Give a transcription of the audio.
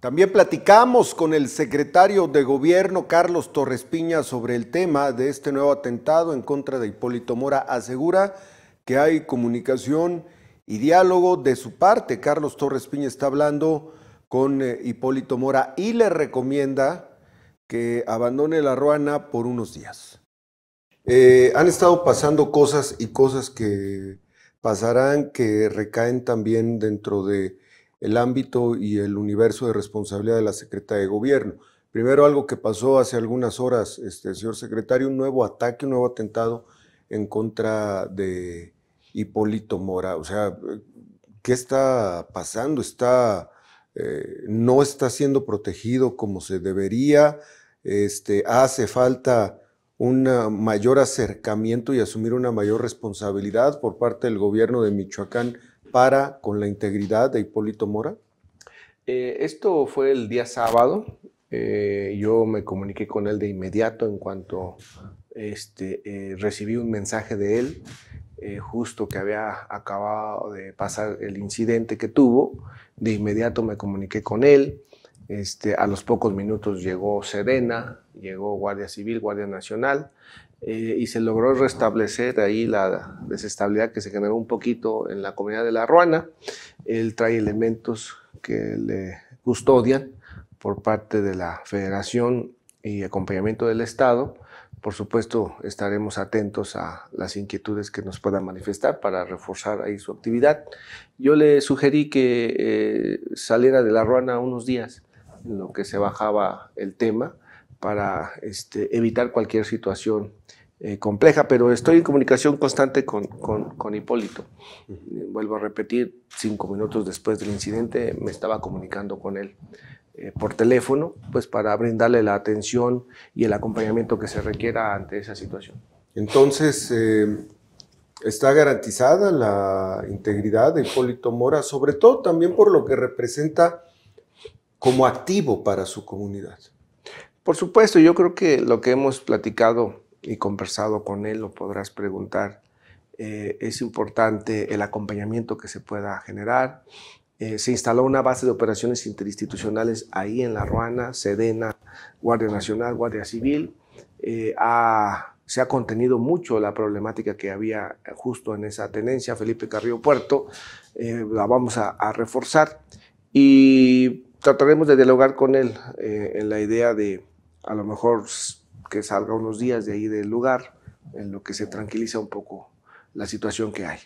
También platicamos con el secretario de gobierno Carlos Torres Piña sobre el tema de este nuevo atentado en contra de Hipólito Mora. Asegura que hay comunicación y diálogo de su parte. Carlos Torres Piña está hablando con eh, Hipólito Mora y le recomienda que abandone la ruana por unos días. Eh, han estado pasando cosas y cosas que pasarán que recaen también dentro de el ámbito y el universo de responsabilidad de la Secretaría de Gobierno. Primero, algo que pasó hace algunas horas, este, señor secretario, un nuevo ataque, un nuevo atentado en contra de Hipólito Mora. O sea, ¿qué está pasando? ¿Está, eh, ¿No está siendo protegido como se debería? Este, ¿Hace falta un mayor acercamiento y asumir una mayor responsabilidad por parte del gobierno de Michoacán para con la integridad de Hipólito Mora? Eh, esto fue el día sábado. Eh, yo me comuniqué con él de inmediato en cuanto este, eh, recibí un mensaje de él, justo que había acabado de pasar el incidente que tuvo. De inmediato me comuniqué con él. Este, a los pocos minutos llegó Serena, llegó Guardia Civil, Guardia Nacional, y se logró restablecer ahí la, desestabilidad que se generó un poquito en la comunidad de La Ruana. Él trae elementos que le custodian por parte de la federación y acompañamiento del Estado. Por supuesto, estaremos atentos a las inquietudes que nos puedan manifestar para reforzar ahí su actividad. Yo le sugerí que eh, saliera de la Ruana unos días, en lo que se bajaba el tema, para este, evitar cualquier situación eh, compleja, pero estoy en comunicación constante con, con, con Hipólito. Eh, vuelvo a repetir, cinco minutos después del incidente me estaba comunicando con él eh, por teléfono, pues para brindarle la atención y el acompañamiento que se requiera ante esa situación. Entonces, está garantizada la integridad de Hipólito Mora, sobre todo también por lo que representa como activo para su comunidad. Por supuesto, yo creo que lo que hemos platicado y conversado con él, lo podrás preguntar. Eh, es importante el acompañamiento que se pueda generar. Eh, se instaló una base de operaciones interinstitucionales ahí en La Ruana, Sedena, Guardia Nacional, Guardia Civil. Eh, se ha contenido mucho la problemática que había justo en esa tenencia, Felipe Carrillo Puerto. la vamos a, reforzar y trataremos de dialogar con él en la idea de a lo mejor que salga unos días de ahí del lugar, en lo que se tranquiliza un poco la situación que hay.